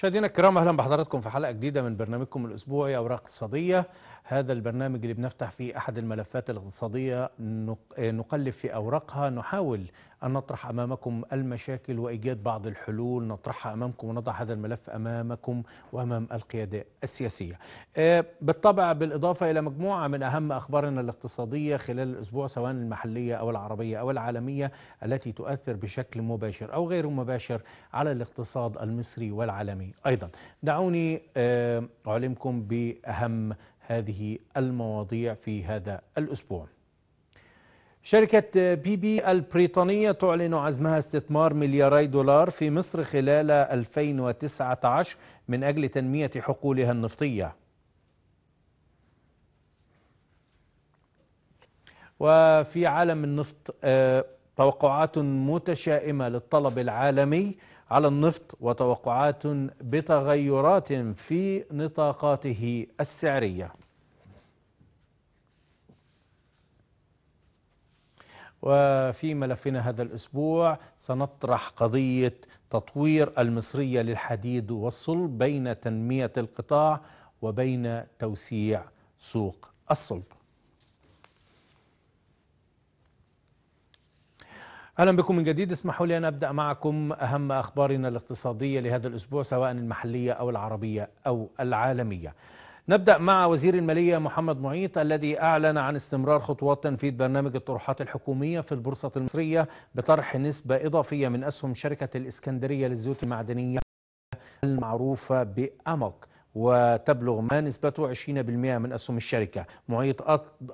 مشاهدينا الكرام اهلا بحضراتكم في حلقه جديده من برنامجكم الاسبوعي اوراق اقتصاديه هذا البرنامج اللي بنفتح فيه احد الملفات الاقتصاديه نقلب في اوراقها نحاول أن نطرح أمامكم المشاكل وإيجاد بعض الحلول نطرحها أمامكم ونضع هذا الملف أمامكم وأمام القيادة السياسية آه، بالطبع بالإضافة إلى مجموعة من أهم أخبارنا الاقتصادية خلال الأسبوع سواء المحلية أو العربية أو العالمية التي تؤثر بشكل مباشر أو غير مباشر على الاقتصاد المصري والعالمي أيضا دعوني آه، أعلمكم بأهم هذه المواضيع في هذا الأسبوع شركة بي بي البريطانية تعلن عزمها استثمار ملياري دولار في مصر خلال 2019 من أجل تنمية حقولها النفطية وفي عالم النفط آه، توقعات متشائمة للطلب العالمي على النفط وتوقعات بتغيرات في نطاقاته السعريه وفي ملفنا هذا الأسبوع سنطرح قضية تطوير المصرية للحديد والصلب بين تنمية القطاع وبين توسيع سوق الصلب اهلا بكم من جديد اسمحوا لي ان ابدا معكم اهم اخبارنا الاقتصاديه لهذا الاسبوع سواء المحليه او العربيه او العالميه نبدأ مع وزير المالية محمد معيط الذي أعلن عن استمرار خطوات تنفيذ برنامج الطروحات الحكومية في البورصة المصرية بطرح نسبة إضافية من أسهم شركة الإسكندرية للزيوت المعدنية المعروفة بأمق وتبلغ ما نسبته 20% من أسهم الشركة معيط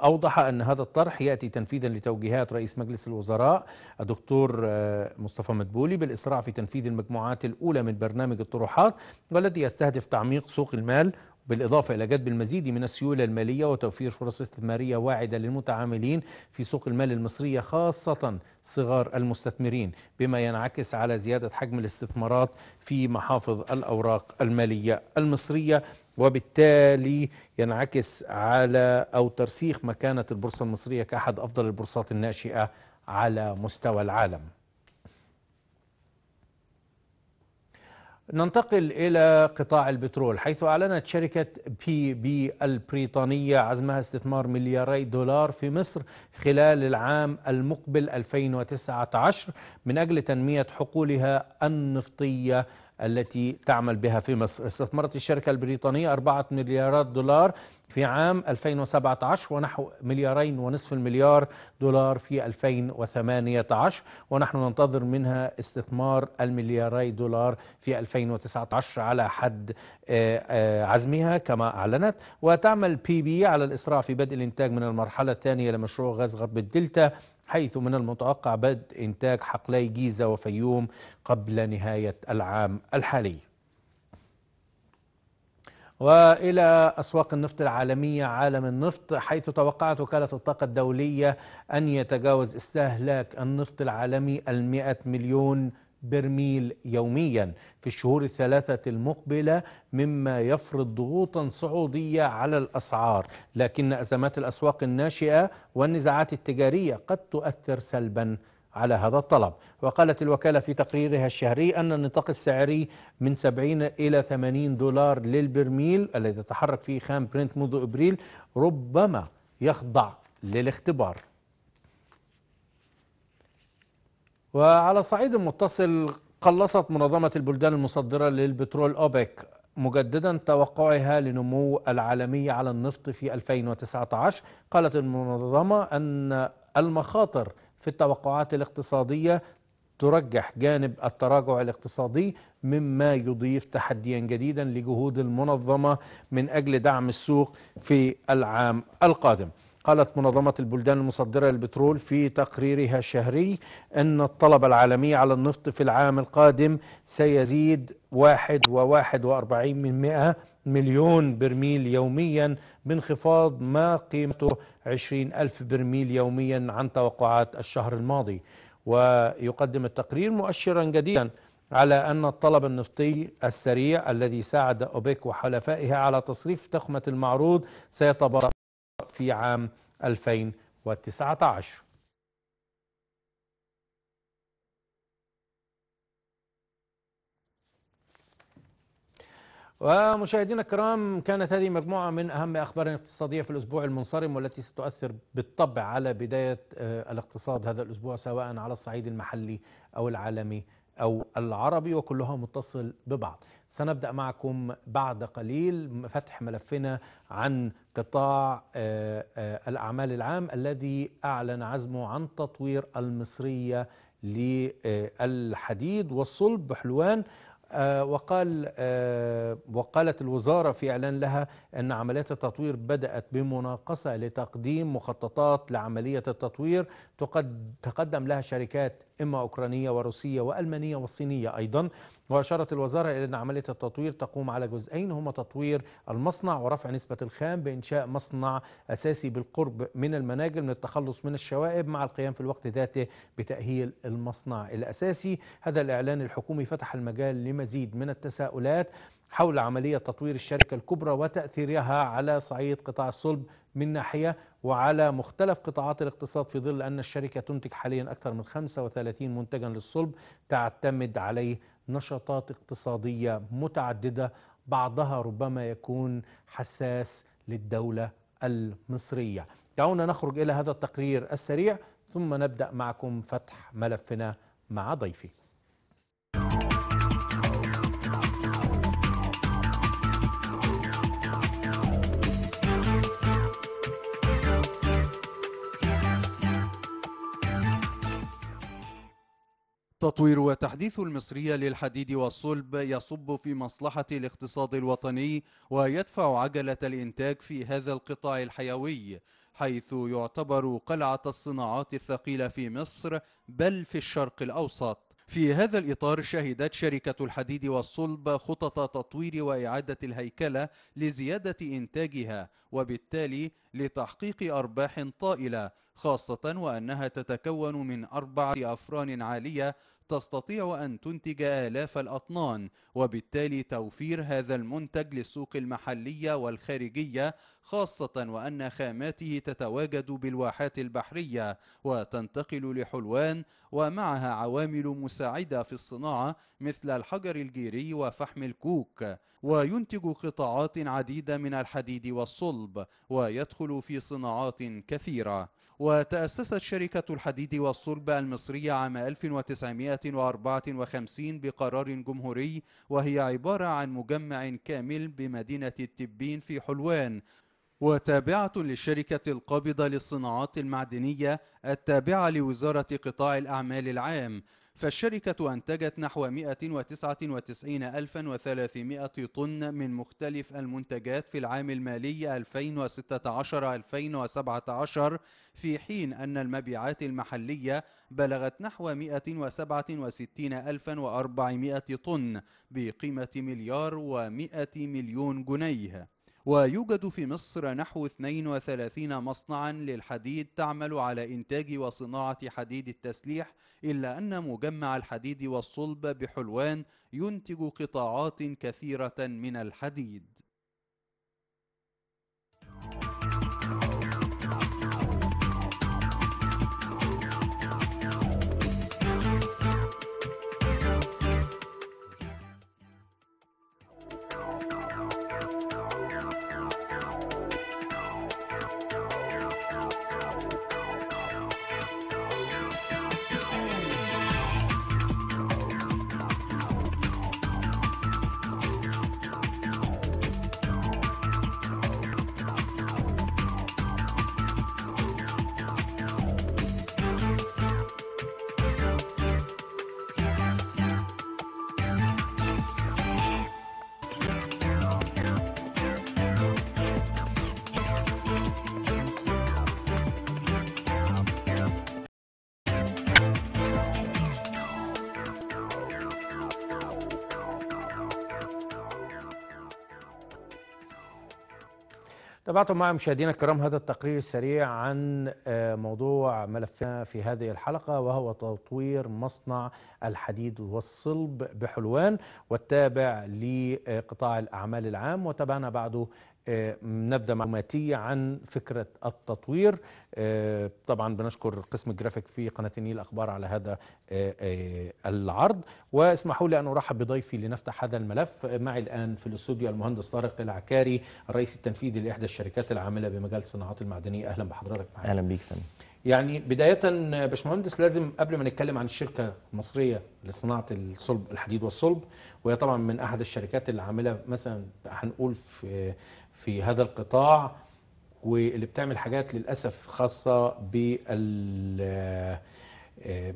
أوضح أن هذا الطرح يأتي تنفيذا لتوجيهات رئيس مجلس الوزراء الدكتور آه، مصطفى مدبولي بالإسراع في تنفيذ المجموعات الأولى من برنامج الطروحات والذي يستهدف تعميق سوق المال بالإضافة إلى جذب المزيد من السيولة المالية وتوفير فرص استثمارية واعدة للمتعاملين في سوق المال المصرية خاصة صغار المستثمرين بما ينعكس على زيادة حجم الاستثمارات في محافظ الأوراق المالية المصرية وبالتالي ينعكس على أو ترسيخ مكانة البورصة المصرية كأحد أفضل البورصات الناشئة على مستوى العالم ننتقل إلى قطاع البترول حيث أعلنت شركة بي بي البريطانية عزمها استثمار ملياري دولار في مصر خلال العام المقبل 2019 من أجل تنمية حقولها النفطية التي تعمل بها في مصر استثمرت الشركة البريطانية 4 مليارات دولار في عام 2017 ونحو مليارين ونصف المليار دولار في 2018 ونحن ننتظر منها استثمار الملياري دولار في 2019 على حد آه، آه، عزمها كما أعلنت وتعمل بي بي على الإسراع في بدء الإنتاج من المرحلة الثانية لمشروع غاز غرب الدلتا حيث من المتوقع بدء إنتاج حقلي جيزة وفيوم قبل نهاية العام الحالي والى اسواق النفط العالميه عالم النفط حيث توقعت وكاله الطاقه الدوليه ان يتجاوز استهلاك النفط العالمي المئة مليون برميل يوميا في الشهور الثلاثة المقبلة مما يفرض ضغوطا صعودية على الأسعار لكن أزمات الأسواق الناشئة والنزاعات التجارية قد تؤثر سلبا على هذا الطلب وقالت الوكالة في تقريرها الشهري أن النطاق السعري من 70 إلى 80 دولار للبرميل الذي تتحرك فيه خام برنت منذ إبريل ربما يخضع للاختبار وعلى صعيد متصل قلصت منظمة البلدان المصدرة للبترول أوبك مجددا توقعها لنمو العالمي على النفط في 2019 قالت المنظمة أن المخاطر في التوقعات الاقتصادية ترجح جانب التراجع الاقتصادي مما يضيف تحديا جديدا لجهود المنظمة من أجل دعم السوق في العام القادم قالت منظمة البلدان المصدرة للبترول في تقريرها الشهري أن الطلب العالمي على النفط في العام القادم سيزيد واحد وواحد وأربعين من مئة مليون برميل يوميا بانخفاض ما قيمته عشرين ألف برميل يوميا عن توقعات الشهر الماضي ويقدم التقرير مؤشرا جديدا على أن الطلب النفطي السريع الذي ساعد أوبك وحلفائها على تصريف تخمة المعروض سيتبرأ في عام 2019 ومشاهدينا الكرام كانت هذه مجموعة من أهم أخبار اقتصادية في الأسبوع المنصرم والتي ستؤثر بالطبع على بداية آه، الاقتصاد هذا الأسبوع سواء على الصعيد المحلي أو العالمي أو العربي وكلها متصل ببعض سنبدأ معكم بعد قليل فتح ملفنا عن قطاع آه، آه، الأعمال العام الذي أعلن عزمه عن تطوير المصرية للحديد والصلب بحلوان آه، وقال وقالت الوزارة في إعلان لها أن عمليات التطوير بدأت بمناقصة لتقديم مخططات لعملية التطوير تقدم لها شركات إما أوكرانية وروسية وألمانية والصينية أيضا وأشارت الوزارة إلى أن عملية التطوير تقوم على جزئين هما تطوير المصنع ورفع نسبة الخام بإنشاء مصنع أساسي بالقرب من المناجم للتخلص من الشوائب مع القيام في الوقت ذاته بتأهيل المصنع الأساسي هذا الإعلان الحكومي فتح المجال لمزيد من التساؤلات حول عملية تطوير الشركة الكبرى وتأثيرها على صعيد قطاع الصلب من ناحية وعلى مختلف قطاعات الاقتصاد في ظل أن الشركة تنتج حاليا أكثر من 35 منتجا للصلب تعتمد عليه نشاطات اقتصادية متعددة بعضها ربما يكون حساس للدولة المصرية دعونا نخرج إلى هذا التقرير السريع ثم نبدأ معكم فتح ملفنا مع ضيفي تطوير وتحديث المصرية للحديد والصلب يصب في مصلحة الاقتصاد الوطني ويدفع عجلة الإنتاج في هذا القطاع الحيوي حيث يعتبر قلعة الصناعات الثقيلة في مصر بل في الشرق الأوسط في هذا الإطار شهدت شركة الحديد والصلب خطط تطوير وإعادة الهيكلة لزيادة إنتاجها وبالتالي لتحقيق أرباح طائلة خاصة وأنها تتكون من أربعة أفران عالية تستطيع أن تنتج آلاف الأطنان وبالتالي توفير هذا المنتج للسوق المحلية والخارجية خاصة وأن خاماته تتواجد بالواحات البحرية وتنتقل لحلوان ومعها عوامل مساعدة في الصناعة مثل الحجر الجيري وفحم الكوك وينتج قطاعات عديدة من الحديد والصلب ويدخل في صناعات كثيرة وتأسست شركة الحديد والصلب المصرية عام 1954 بقرار جمهوري وهي عبارة عن مجمع كامل بمدينة التبين في حلوان وتابعة للشركة القابضة للصناعات المعدنية التابعة لوزارة قطاع الأعمال العام فالشركة أنتجت نحو 199300 طن من مختلف المنتجات في العام المالي 2016-2017 في حين أن المبيعات المحلية بلغت نحو 167400 طن بقيمة مليار و100 مليون جنيه ويوجد في مصر نحو 32 مصنعا للحديد تعمل على إنتاج وصناعة حديد التسليح إلا أن مجمع الحديد والصلب بحلوان ينتج قطاعات كثيرة من الحديد تابعتم مع مشاهدينا الكرام هذا التقرير السريع عن آه، موضوع ملفنا في هذه الحلقة وهو تطوير مصنع الحديد والصلب بحلوان والتابع لقطاع الأعمال العام وتابعنا بعده آه، نبدا معلوماتيه عن فكره التطوير آه، طبعا بنشكر قسم الجرافيك في قناه النيل اخبار على هذا آه، العرض واسمحوا لي ان ارحب بضيفي لنفتح هذا الملف معي الان في الاستوديو المهندس طارق العكاري الرئيس التنفيذي لاحدى الشركات العامله بمجال الصناعات المعدنيه اهلا بحضرتك معي. اهلا بيك فندم يعني بداية باشمهندس لازم قبل ما نتكلم عن الشركة المصرية لصناعة الصلب الحديد والصلب وهي طبعا من أحد الشركات العاملة مثلا هنقول في في هذا القطاع واللي بتعمل حاجات للاسف خاصه بال آه،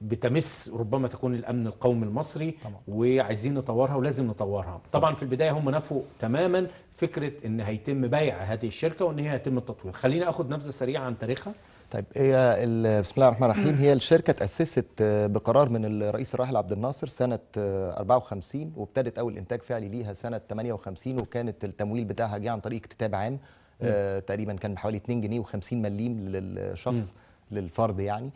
بتمس ربما تكون الامن القومي المصري طبعا. وعايزين نطورها ولازم نطورها طبعا في البدايه هم نفوا تماما فكره ان هيتم بيع هذه الشركه وان هي هيتم التطوير خلينا اخذ نبذه سريعه عن تاريخها طيب هي بسم الله الرحمن الرحيم هي الشركه تاسست آه، بقرار من الرئيس الراحل عبد الناصر سنه 54 آه، وابتدت اول انتاج فعلي ليها سنه 58 وكانت التمويل بتاعها جه عن طريق اكتتاب عام آه، تقريبا كان حوالي 2 جنيه و50 مليم للشخص م. للفرد يعني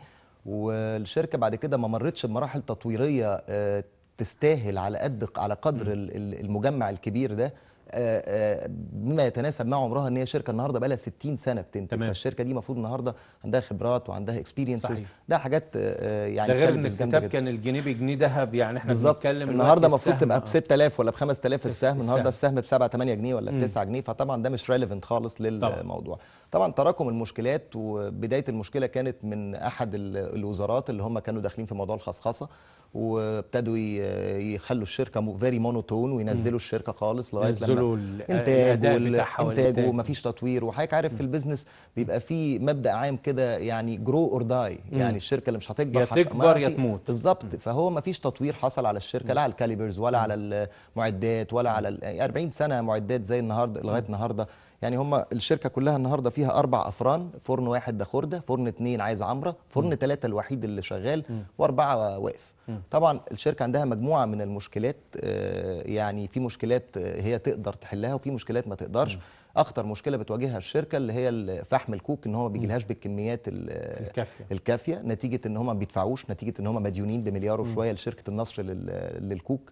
والشركه بعد كده ما مرتش بمراحل تطويريه تستاهل على قد على قدر المجمع الكبير ده آه، آه، بما يتناسب مع عمرها ان هي شركه النهارده بقى لها 60 سنه بتنتج فالشركه دي المفروض النهارده عندها خبرات وعندها اكسبيرينسز ده حاجات آه، يعني ده غير ان الكتاب كان الجنيه بجنيه ذهب يعني احنا بنتكلم النهارده المفروض تبقى ب 6000 ولا ب 5000 السهم النهارده السهم ب 7 8 جنيه ولا ب 9 جنيه فطبعا ده مش ريليفنت خالص للموضوع طبعا. طبعا تراكم المشكلات وبدايه المشكله كانت من احد الوزارات اللي هم كانوا داخلين في موضوع الخصخصه وابتدوا يخلوا الشركه فيري مونوتون وينزلوا الشركه خالص لغايه ينزلوا الانتاج والانتاج ومفيش تطوير وحضرتك عارف في البيزنس بيبقى في مبدا عام كده يعني جرو اور داي يعني الشركه اللي مش هتكبر يا تكبر يا تموت بالظبط فهو مفيش تطوير حصل على الشركه لا على الكاليبرز ولا على المعدات ولا على 40 يعني سنه معدات زي النهارده لغايه النهارده يعني هم الشركه كلها النهارده فيها اربع افران فرن واحد ده خرده فرن اثنين عايز عمره فرن ثلاثه الوحيد اللي شغال واربعه واقف طبعا الشركه عندها مجموعه من المشكلات آه، يعني في مشكلات آه، هي تقدر تحلها وفي مشكلات ما تقدرش اخطر مشكله بتواجهها الشركه اللي هي فحم الكوك ان هو ما بيجيلهاش بالكميات الكافيه الكافيه نتيجه ان هم ما بيدفعوش نتيجه ان هم مديونين بمليار وشويه لشركه النصر للكوك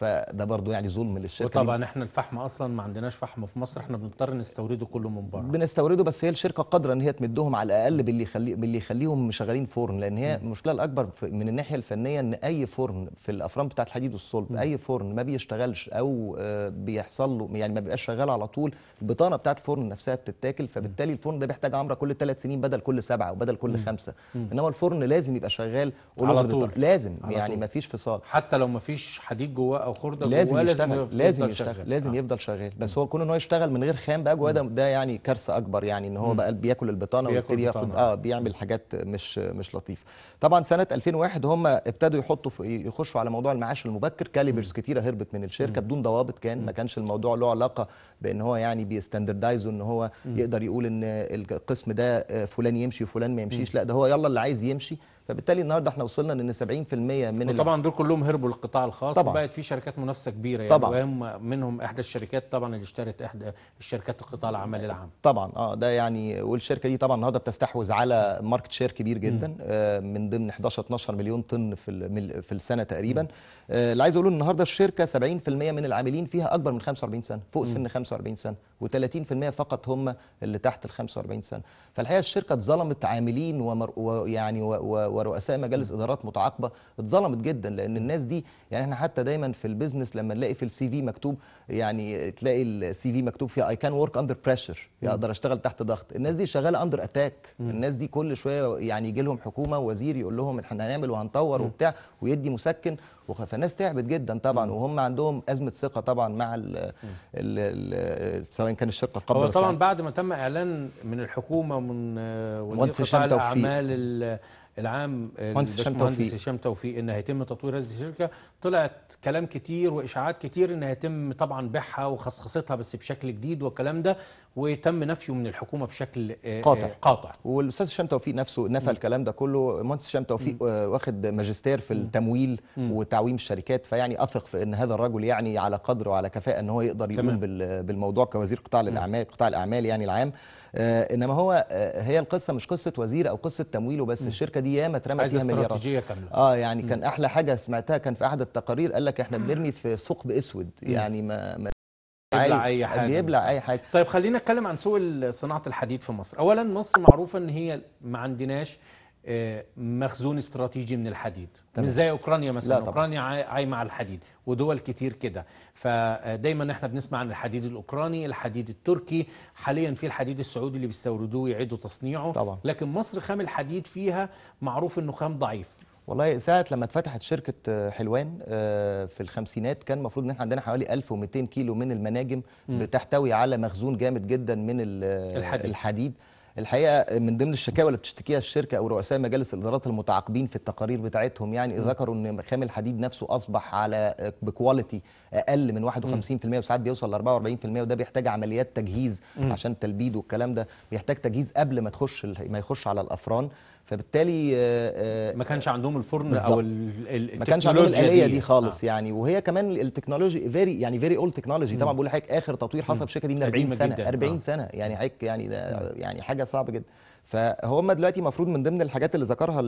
فده برضو يعني ظلم للشركه وطبعا احنا الفحم اصلا ما عندناش فحم في مصر احنا بنضطر نستورده كله من بره بنستورده بس هي الشركه قادره ان هي تمدهم على الاقل باللي يخلي باللي يخليهم شغالين فرن لان هي المشكله الاكبر من الناحيه الفنيه ان اي فرن في الافران بتاعه الحديد والصلب اي فرن ما بيشتغلش او آه، بيحصل له يعني ما بيبقاش شغال على طول البطانه بتاعه الفرن نفسها بتتاكل فبالتالي الفرن ده بيحتاج عمره كل ثلاث سنين بدل كل سبعه وبدل كل خمسه انما الفرن لازم يبقى شغال على طول لازم على يعني ما فيش فصال حتى لو ما فيش حديد جواه او خرده لازم يشتغل لازم يشتغل شغل. لازم آه. يفضل شغال بس هو كون ان هو يشتغل من غير خام بقى جواه ده يعني كارثه اكبر يعني ان هو بقى بياكل البطانه وبيبتدي ياخد اه بيعمل حاجات مش مش لطيفه طبعا سنه 2001 هم ابتدوا يحطوا في يخشوا على موضوع المعاش المبكر كاليبرز كتيره هربت من الشركه بدون ضوابط كان ما كانش الموضوع له علاقه بان هو يعني بيستاندردايز ان هو يقدر يقول ان القسم ده آه، فلان يمشي وفلان ما يمشيش لا ده هو يلا اللي عايز يمشي فبالتالي النهارده احنا وصلنا ان 70% من طبعا دول كلهم هربوا للقطاع الخاص طبعا بقت في شركات منافسه كبيره يعني طبعا وهم منهم احدى الشركات طبعا اللي اشترت احدى الشركات القطاع العمل العام طبعا اه ده يعني والشركه دي طبعا النهارده بتستحوذ على ماركت شير كبير جدا آه من ضمن 11 12 مليون طن في في السنه تقريبا آه اللي عايز اقوله النهارده الشركه 70% من العاملين فيها اكبر من 45 سنه فوق سن 45 سنه و30% فقط هم اللي تحت ال 45 سنه فالحقيقه الشركه اتظلمت عاملين ويعني ورؤساء مجالس ادارات متعاقبه اتظلمت جدا لان الناس دي يعني احنا حتى دايما في البيزنس لما نلاقي في السي في مكتوب يعني تلاقي السي في مكتوب فيها اي كان ورك اندر بريشر اقدر اشتغل تحت ضغط الناس دي شغاله اندر اتاك الناس دي كل شويه يعني يجي لهم حكومه وزير يقول لهم احنا هنعمل وهنطور وبتاع ويدي مسكن فالناس تعبت جدا طبعا وهم عندهم ازمه ثقه طبعا مع الـ الـ سواء كان الشرطه قبل هو طبعا بعد ما تم اعلان من الحكومه ومن آه، وزير قطاع الاعمال العام المهندس هشام توفيق ان هيتم تطوير هذه الشركه طلعت كلام كتير واشاعات كتير ان هيتم طبعا بيعها وخصخصتها بس بشكل جديد والكلام ده وتم نفيه من الحكومه بشكل آه، آه، قاطع قاطع والاستاذ هشام توفيق نفسه نفى م. الكلام ده كله المهندس هشام توفيق م. آه، واخد ماجستير في التمويل م. وتعويم الشركات فيعني اثق في ان هذا الرجل يعني على قدر وعلى كفاءه ان هو يقدر يقوم بالموضوع كوزير قطاع الاعمال قطاع الاعمال يعني العام آه انما هو آه هي القصه مش قصه وزير او قصه تمويله بس م. الشركه دي دي ياما اترمى فيها مليارات استراتيجيه كامله اه يعني كان احلى حاجه سمعتها كان في احد التقارير قال لك احنا بنرمي في ثقب اسود يعني ما, ما بيبلع اي حاجه بيبلع اي حاجه طيب خلينا نتكلم عن سوق صناعه الحديد في مصر اولا مصر معروفه ان هي ما عندناش مخزون استراتيجي من الحديد تمام. من زي اوكرانيا مثلا اوكرانيا عايمه على الحديد ودول كتير كده فدايما احنا بنسمع عن الحديد الاوكراني الحديد التركي حاليا في الحديد السعودي اللي بيستوردوه يعيدوا تصنيعه طبعا. لكن مصر خام الحديد فيها معروف انه خام ضعيف والله ساعة لما اتفتحت شركة آه، حلوان آه، في الخمسينات كان المفروض ان احنا عندنا حوالي 1200 كيلو من المناجم بتحتوي على مخزون جامد جدا من الحديد, الحديد. الحقيقه من ضمن الشكاوى اللي بتشتكيها الشركه او رؤساء مجالس الادارات المتعاقبين في التقارير بتاعتهم يعني ذكروا ان خام الحديد نفسه اصبح على بكواليتي اقل من 51% وساعات بيوصل ل 44% وده بيحتاج عمليات تجهيز عشان التلبيد والكلام ده بيحتاج تجهيز قبل ما تخش ما يخش على الافران فبالتالي آه، آه، ما كانش عندهم الفرن بالزبط. او التكنولوجيا ما كانش عندهم الاليه دي, دي خالص آه. يعني وهي كمان التكنولوجي فيري يعني فيري اولد تكنولوجي طبعا بقول لحضرتك اخر تطوير حصل في الشركه دي من 40 سنه جداً. 40 آه. سنه يعني حضرتك يعني ده يعني حاجه صعبه جدا فهم دلوقتي المفروض من ضمن الحاجات اللي ذكرها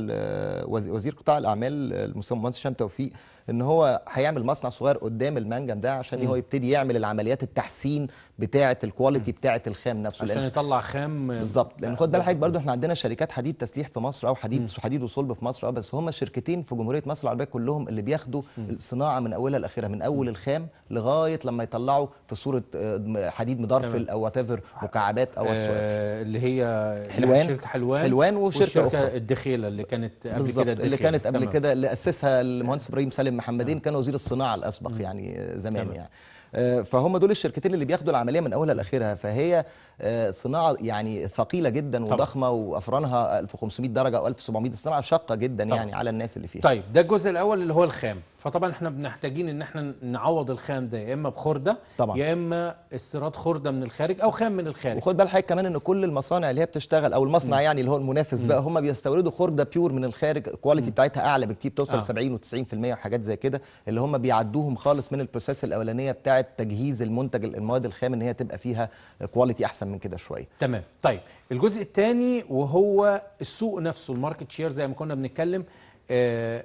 وزير قطاع الاعمال المهندس هشام توفيق ان هو هيعمل مصنع صغير قدام المنجم ده عشان م. هو يبتدي يعمل العمليات التحسين بتاعه الكواليتي بتاعه الخام نفسه عشان يطلع خام بالظبط لان خد يعني بالك حضرتك برضو احنا عندنا شركات حديد تسليح في مصر او حديد م. حديد وصلب في مصر آه، بس هم شركتين في جمهوريه مصر العربيه كلهم اللي بياخدوا م. الصناعه من اولها لاخرها من اول الخام لغايه لما يطلعوا في صوره آه، حديد مدرفل او وات مكعبات او آه اللي هي حلوان حلوان شركه حلوان حلوان وشركه اخرى الدخيله اللي كانت قبل كده اللي كانت قبل كده اللي اسسها المهندس آه. ابراهيم سالم محمدين آه. كان وزير الصناعه الاسبق يعني زمان يعني آه، فهم دول الشركتين اللي بياخدوا العمليه من اولها لاخرها فهي آه، صناعه يعني ثقيله جدا طبعا. وضخمه وافرانها 1500 درجه او 1700 صناعه شاقه جدا طبعا. يعني على الناس اللي فيها طيب ده الجزء الاول اللي هو الخام فطبعا احنا بنحتاجين ان احنا نعوض الخام ده يا اما بخرده طبعا. يا اما استيراد خرده من الخارج او خام من الخارج وخد بال حضرتك كمان ان كل المصانع اللي هي بتشتغل او المصنع م. يعني اللي هو المنافس م. بقى هم بيستوردوا خرده بيور من الخارج الكواليتي بتاعتها اعلى بكتير بتوصل آه. 70 و90% وحاجات زي كده اللي هم بيعدوهم خالص من البروسيس الاولانيه بتاعه تجهيز المنتج المواد الخام ان هي تبقى فيها كواليتي احسن من كده شويه تمام طيب الجزء الثاني وهو السوق نفسه الماركت شير زي ما كنا بنتكلم آه،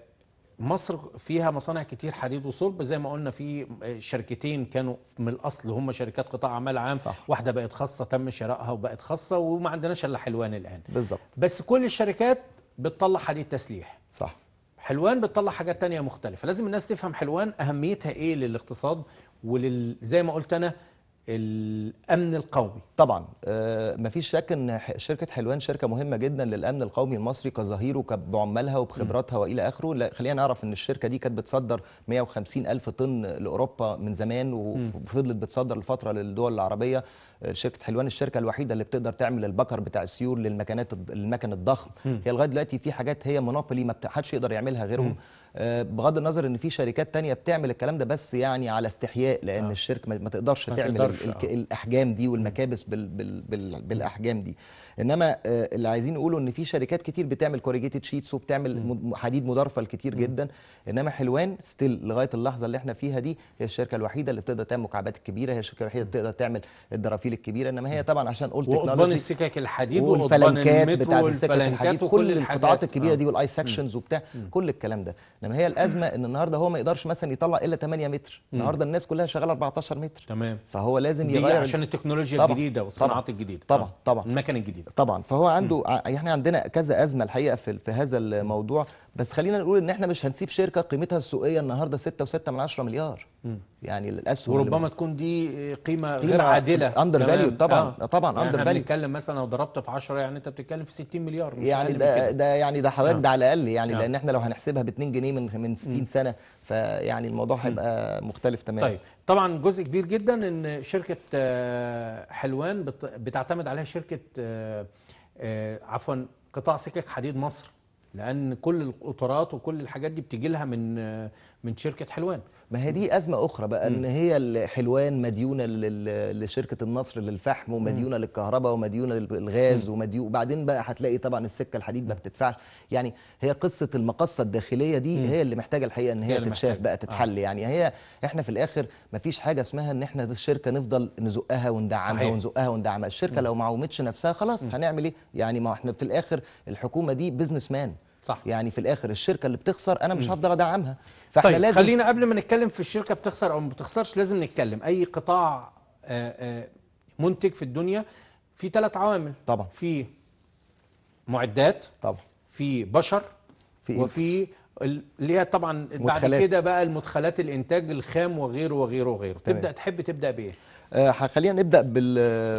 مصر فيها مصانع كتير حديد وصلب زي ما قلنا في شركتين كانوا من الاصل هم شركات قطاع اعمال عام صح. واحده بقت خاصه تم شرائها وبقت خاصه وما عندناش الا حلوان الان بالظبط بس كل الشركات بتطلع حديد تسليح صح حلوان بتطلع حاجات تانية مختلفة لازم الناس تفهم حلوان أهميتها إيه للاقتصاد ولل زي ما قلت أنا الامن القومي طبعا آه، مفيش شك ان شركه حلوان شركه مهمه جدا للامن القومي المصري كظهيره وبعمالها وبخبراتها والى اخره لا خلينا نعرف ان الشركه دي كانت بتصدر 150 الف طن لاوروبا من زمان وفضلت بتصدر لفتره للدول العربيه آه، شركه حلوان الشركه الوحيده اللي بتقدر تعمل البكر بتاع السيور للمكنات المكن الضخم هي لغايه دلوقتي في حاجات هي مونوبولي ما حدش يقدر يعملها غيرهم بغض النظر ان في شركات تانية بتعمل الكلام ده بس يعني على استحياء لان آه. الشركه ما تقدرش تعمل تقدرش. آه. الاحجام دي والمكابس بال بال بال بالاحجام دي انما آه، اللي عايزين نقوله ان في شركات كتير بتعمل كوريجيتد شيتس وبتعمل حديد مدرفل كتير جدا انما حلوان ستيل لغايه اللحظه اللي احنا فيها دي هي الشركه الوحيده اللي بتقدر تعمل مكعبات الكبيره هي الشركه الوحيده اللي بتقدر تعمل الدرافيل الكبيره انما هي طبعا عشان قلت تكنولوجي السكك الحديد والفلنكات بتاع السكك الحديد كل القطاعات الكبيره آه. دي والاي سكشنز وبتاع كل الكلام ده انما هي الازمه ان النهارده هو ما يقدرش مثلا يطلع الا 8 متر النهارده الناس كلها شغاله 14 متر تمام فهو لازم يغير عشان التكنولوجيا الجديده والصناعات الجديده طبعا آه. طبعا المكن الجديد طبعا فهو عنده م. احنا يعني عندنا كذا ازمه الحقيقه في, في هذا الموضوع بس خلينا نقول ان احنا مش هنسيب شركه قيمتها السوقيه النهارده 6.6 مليار يعني الاسهم وربما تكون دي قيمه, غير عادله اندر فاليو طبعا آه. طبعا يعني اندر فاليو بنتكلم مثلا لو ضربت في 10 يعني انت بتتكلم في 60 مليار مش يعني ده, ده يعني ده حضرتك آه. ده على الاقل يعني آه. لان احنا لو هنحسبها ب 2 جنيه من من 60 م. سنه فيعني الموضوع هيبقى مختلف تماما طيب طبعا جزء كبير جدا ان شركه آه، حلوان بتعتمد عليها شركه آه، عفوا قطاع سكك حديد مصر لان كل القطارات وكل الحاجات دي بتجي لها من من شركه حلوان ما هي دي ازمه اخرى بقى ان هي حلوان مديونه لشركه النصر للفحم ومديونه للكهرباء ومديونه للغاز ومديونه وبعدين بقى هتلاقي طبعا السكه الحديد ما بتدفعش يعني هي قصه المقصه الداخليه دي هي اللي محتاجه الحقيقه ان هي تتشاف بقى آه. تتحل يعني هي احنا في الاخر ما فيش حاجه اسمها ان احنا الشركه نفضل نزقها وندعمها صحيح. ونزقها وندعمها الشركه لو ما عومتش نفسها خلاص هنعمل ايه يعني ما احنا في الاخر الحكومه دي بزنس مان صح يعني في الاخر الشركه اللي بتخسر انا مش هفضل ادعمها فاحنا طيب لازم خلينا قبل ما نتكلم في الشركه بتخسر او ما بتخسرش لازم نتكلم اي قطاع آه، آه، منتج في الدنيا في ثلاث عوامل طبعا في معدات طبعا في بشر في وفي اللي هي طبعا بعد كده بقى المدخلات الانتاج الخام وغيره وغيره وغيره تبدا تحب تبدا بايه آه، خلينا نبدا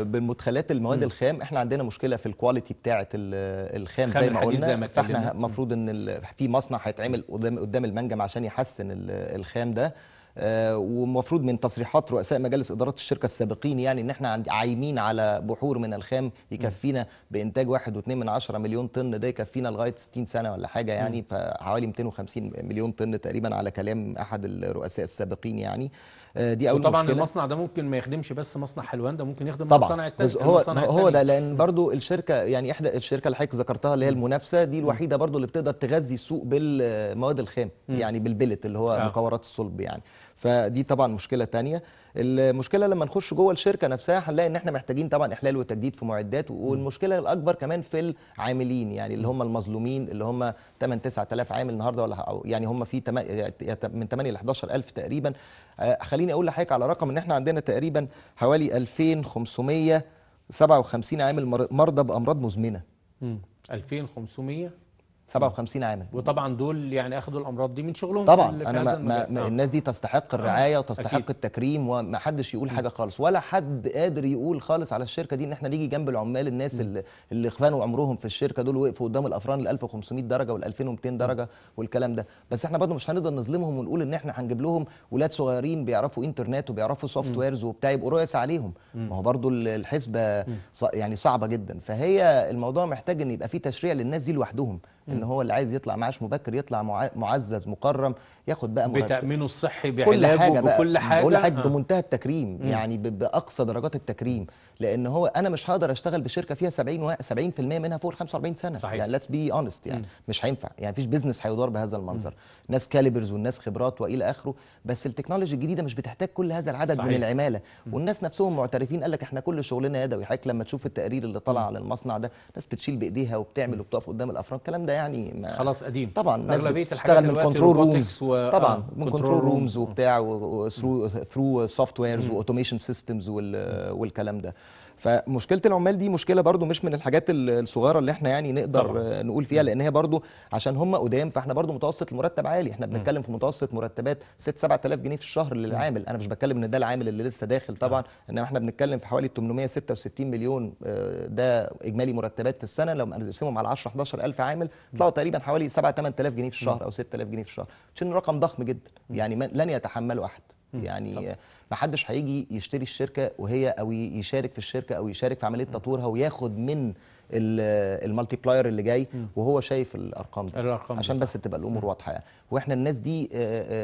بالمدخلات المواد الخام احنا عندنا مشكله في الكواليتي بتاعه الخام زي ما قلنا فاحنا المفروض ان في مصنع هيتعمل قدام قدام المنجم عشان يحسن الخام ده آه، ومفروض من تصريحات رؤساء مجالس ادارات الشركه السابقين يعني ان احنا عايمين على بحور من الخام يكفينا بانتاج 1.2 من 10 مليون طن ده يكفينا لغايه 60 سنه ولا حاجه يعني فحوالي 250 مليون طن تقريبا على كلام احد الرؤساء السابقين يعني آه، دي اول طبعا المصنع ده ممكن ما يخدمش بس مصنع حلوان ده ممكن يخدم طبعا مصنع التاني هو مصنع هو ده لان برضو الشركه يعني احدى الشركه اللي حضرتك ذكرتها اللي هي المنافسه دي الوحيده برضو اللي بتقدر تغذي السوق بالمواد الخام يعني بالبلت اللي هو آه. مكورات الصلب يعني فدي طبعا مشكله تانية المشكله لما نخش جوه الشركه نفسها هنلاقي ان احنا محتاجين طبعا احلال وتجديد في معدات والمشكله الاكبر كمان في العاملين يعني اللي هم المظلومين اللي هم 8 9000 عامل النهارده ولا يعني هم في يعني من 8 ل 11000 تقريبا آه، خليني اقول لحضرتك على رقم ان احنا عندنا تقريبا حوالي 2557 عامل مرضى بامراض مزمنه 2500 57 عاما وطبعا دول يعني اخذوا الامراض دي من شغلهم طبعا في انا ما ما الناس دي تستحق آه، الرعايه وتستحق أكيد. التكريم وما حدش يقول حاجه خالص ولا حد قادر يقول خالص على الشركه دي ان احنا نيجي جنب العمال الناس اللي, اللي خفانوا عمرهم في الشركه دول وقفوا قدام الافران ال 1500 درجه وال 2200 درجه والكلام ده بس احنا برضه مش هنقدر نظلمهم ونقول ان احنا هنجيب لهم ولاد صغيرين بيعرفوا انترنت وبيعرفوا سوفت ويرز وبتاع يبقوا رؤيس عليهم ما هو برضه الحسبه يعني صعبه جدا فهي الموضوع محتاج ان يبقى في تشريع للناس دي لوحدهم ان هو اللي عايز يطلع معاش مبكر يطلع معزز مكرم ياخد بقى مرتب بتامينه الصحي بعلاجه كل حاجة بكل حاجه آه. بمنتهى التكريم م. يعني باقصى درجات التكريم لان هو انا مش هقدر اشتغل بشركه فيها 70 و... 70% منها فوق ال 45 سنه صحيح. يعني ليتس بي اونست يعني م. مش هينفع يعني فيش بزنس هيدار بهذا المنظر م. ناس كاليبرز والناس خبرات والى اخره بس التكنولوجي الجديده مش بتحتاج كل هذا العدد صحيح. من العماله والناس نفسهم معترفين قال لك احنا كل شغلنا يدوي حضرتك لما تشوف التقرير اللي طالع على المصنع ده ناس بتشيل بايديها وبتعمل وبتقف قدام الافران الكلام ده يعني ما خلاص قديم طبعا ناس بتشتغل من كنترول رومز و... طبعا آه، من كنترول رومز وبتاع وثرو ثرو سوفت ويرز واوتوميشن سيستمز والكلام ده آه فمشكله العمال دي مشكله برده مش من الحاجات الصغيره اللي احنا يعني نقدر طبعا. نقول فيها لان هي برده عشان هم قدام فاحنا برده متوسط المرتب عالي احنا بنتكلم في متوسط مرتبات 6 7000 جنيه في الشهر للعامل انا مش بتكلم ان ده العامل اللي لسه داخل آه. طبعا انما احنا بنتكلم في حوالي 866 مليون آه، ده اجمالي مرتبات في السنه لو نقسمهم على 10 11000 عامل طلعوا تقريبا حوالي 7 8000 جنيه في الشهر او 6000 جنيه في الشهر عشان رقم ضخم جدا يعني لن يتحمله احد يعني طبعا. ما حدش هيجي يشتري الشركه وهي او يشارك في الشركه او يشارك في عمليه تطويرها وياخد من المالتي بلاير اللي جاي وهو شايف الارقام دي الأرقام عشان بس تبقى الامور واضحه يعني واحنا الناس دي آه،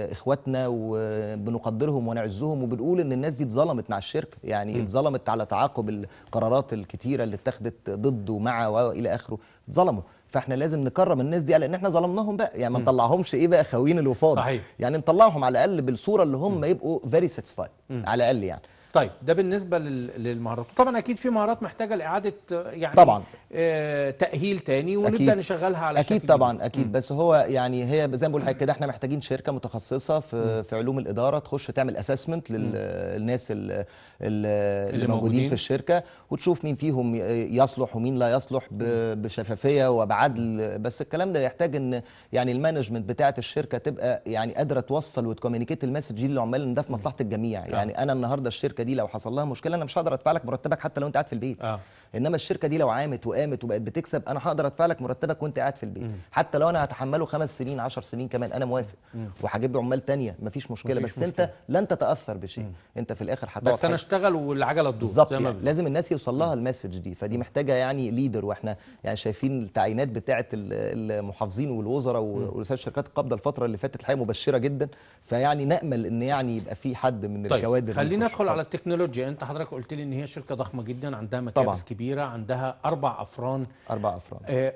آه، اخواتنا وبنقدرهم ونعزهم وبنقول ان الناس دي اتظلمت مع الشركه يعني اتظلمت على تعاقب القرارات الكتيره اللي اتخذت ضد ومع والى اخره اتظلموا فاحنا لازم نكرم الناس دي لان احنا ظلمناهم بقى يعني ما نطلعهمش ايه بقى خوين الوفاض صحيح. يعني نطلعهم على الاقل بالصوره اللي هم يبقوا فيري ساتيسفايد على الاقل يعني طيب ده بالنسبه للمهارات طبعا اكيد في مهارات محتاجه لاعاده يعني طبعا آه تاهيل تاني ونبدا نشغلها على اكيد طبعا اكيد بس هو يعني هي زي ما بقول لحضرتك كده احنا محتاجين شركه متخصصه في في علوم الاداره تخش تعمل اسسمنت للناس اللي, اللي موجودين في الشركه وتشوف مين فيهم يصلح ومين لا يصلح بشفافيه وبعدل بس الكلام ده يحتاج ان يعني المانجمنت بتاعه الشركه تبقى يعني قادره توصل وتكومينيكيت المسج دي للعمال ان ده في مصلحه الجميع آه. يعني انا النهارده الشركه دي لو حصل لها مشكله انا مش هقدر ادفع لك مرتبك حتى لو انت قاعد في البيت آه. انما الشركه دي لو عامت وقامت وبقت بتكسب انا هقدر ادفع لك مرتبك وانت قاعد في البيت م. حتى لو انا هتحمله خمس سنين 10 سنين كمان انا موافق وهجيب له عمال ثانيه مفيش مشكله مفيش بس مشكلة. انت لن تتاثر بشيء م. انت في الاخر هتقعد بس انا اشتغل والعجله تدور بالظبط يعني. لازم الناس يوصل لها المسج دي فدي محتاجه يعني ليدر واحنا يعني شايفين التعيينات بتاعه المحافظين والوزراء ورؤساء شركات القبضه الفتره اللي فاتت الحقيقه مبشره جدا فيعني نامل ان يعني يبقى في حد من طيب الكوادر خلينا ندخل على التكنولوجيا انت حضرتك قلت لي ان هي شركه ضخمه جدا عندها مكابس طبعا. كبيره عندها اربع افران اربع افران آه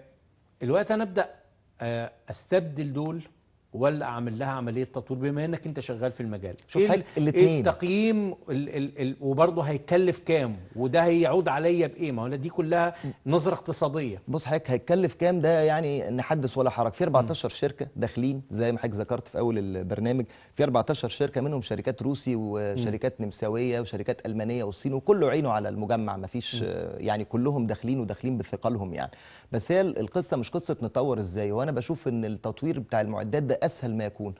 الوقت انا ابدا آه استبدل دول ولا اعمل لها عمليه تطوير بما انك انت شغال في المجال شوف إيه الاثنين التقييم ال ال وبرضه هيكلف كام وده هيعود عليا بايه ما هو دي كلها نظره اقتصاديه بص حضرتك هيكلف كام ده يعني نحدث ولا حرج في 14 م. شركه داخلين زي ما حضرتك ذكرت في اول البرنامج في 14 شركه منهم شركات روسي وشركات م. نمساويه وشركات المانيه والصين وكله عينه على المجمع ما فيش يعني كلهم داخلين وداخلين بثقلهم يعني بس هي القصه مش قصه نطور ازاي وانا بشوف ان التطوير بتاع المعدات ده ده اسهل ما يكون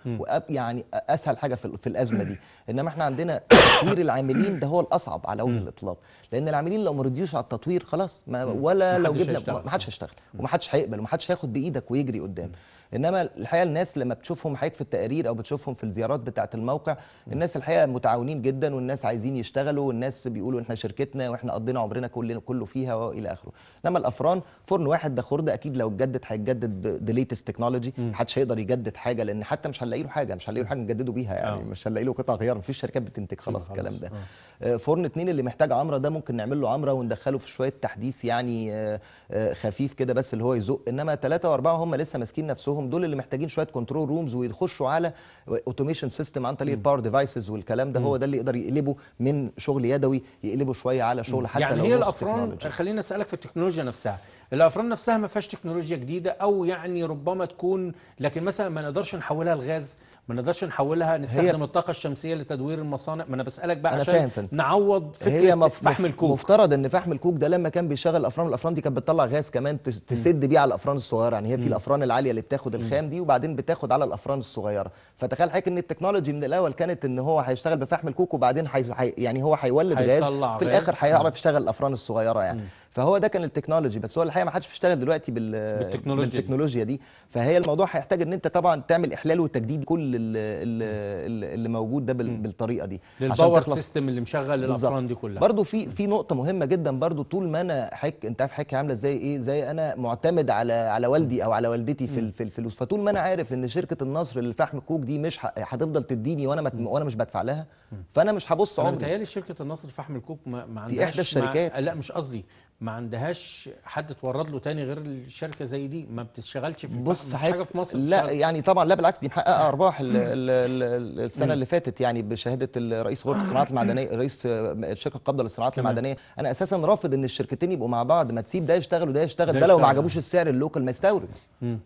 يعني اسهل حاجه في الازمه دي انما احنا عندنا تطوير العاملين ده هو الاصعب على وجه الاطلاق لان العاملين لو ما رضيوش على التطوير خلاص ما ولا لو جبنا ما حدش هيشتغل وما حدش هيقبل وما حدش هياخد بايدك ويجري قدام انما الحقيقه الناس لما بتشوفهم حضرتك في التقارير او بتشوفهم في الزيارات بتاعه الموقع الناس الحقيقه متعاونين جدا والناس عايزين يشتغلوا والناس بيقولوا احنا شركتنا واحنا قضينا عمرنا كله كله فيها والى اخره انما الافران فرن واحد ده خرده اكيد لو اتجدد هيتجدد بليتست تكنولوجي محدش هيقدر يجدد حاجه لان حتى مش هنلاقي له حاجه مش هنلاقي له حاجه نجدده بيها يعني آه. مش هنلاقي له قطع غيار مفيش شركات بتنتج خلاص الكلام ده آه. آه، فرن اتنين اللي محتاج عمره ده ممكن نعمل له عمره وندخله في شويه تحديث يعني خفيف كده بس اللي هو يزق انما ثلاثه واربعه هم لسه ماسكين نفسهم كلهم دول اللي محتاجين شويه كنترول رومز ويخشوا على اوتوميشن سيستم عن طريق الباور ديفايسز والكلام ده هو ده اللي يقدر يقلبه من شغل يدوي يقلبه شويه على شغل حتى يعني لو هي الافران خلينا اسالك في التكنولوجيا نفسها الافران نفسها ما فيهاش تكنولوجيا جديده او يعني ربما تكون لكن مثلا ما نقدرش نحولها لغاز ما نقدرش نحولها نستخدم الطاقه الشمسيه لتدوير المصانع ما انا بسالك بقى أنا عشان فاهم فهم. نعوض فكره هي مف... فحم الكوك مفترض ان فحم الكوك ده لما كان بيشغل الافران الافران دي كانت بتطلع غاز كمان تسد بيه على الافران الصغيره يعني هي في م. الافران العاليه اللي بتاخد الخام دي وبعدين بتاخد على الافران الصغيره فتخيل حضرتك ان التكنولوجي من الاول كانت ان هو هيشتغل بفحم الكوك وبعدين حي... يعني هو هيولد غاز في الاخر هيعرف يشتغل الافران الصغيره يعني م. فهو ده كان التكنولوجي بس هو الحقيقه ما حدش بيشتغل دلوقتي بال... بالتكنولوجيا, بالتكنولوجيا دي. دي فهي الموضوع هيحتاج ان انت طبعا تعمل احلال وتجديد كل اللي, اللي موجود ده بال... بالطريقه دي للباور سيستم اللي مشغل الافران دي كلها برضو في في نقطه مهمه جدا برضو طول ما انا حك انت عارف حكي عامله ازاي ايه زي انا معتمد على على والدي او على والدتي في, ال... في الفلوس فطول ما انا عارف ان شركه النصر للفحم كوك دي مش هتفضل تديني وانا مت... وانا مش بدفع لها فانا مش هبص عمري متهيألي شركه النصر فحم الكوك ما, ما عندهاش دي احدى الشركات ما... لا مش قصدي ما عندهاش حد تورد له تاني غير الشركه زي دي ما بتشتغلش في بص حاجه في مصر لا يعني طبعا لا بالعكس دي محققه ارباح الـ الـ الـ السنه اللي فاتت يعني بشهاده الرئيس غرفه الصناعات المعدنيه رئيس الشركه القابضه للصناعات المعدنيه انا اساسا رافض ان الشركتين يبقوا مع بعض ما تسيب ده يشتغل وده يشتغل ده, ده لو ما عجبوش السعر اللوكال ما يستورد